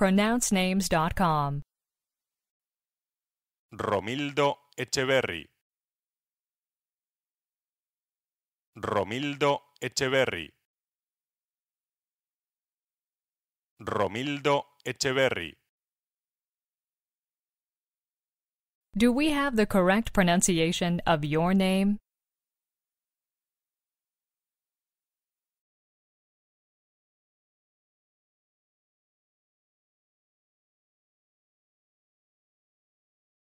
pronouncenames.com. Romildo Echeverry. Romildo Echeverry. Romildo Echeverry. Do we have the correct pronunciation of your name?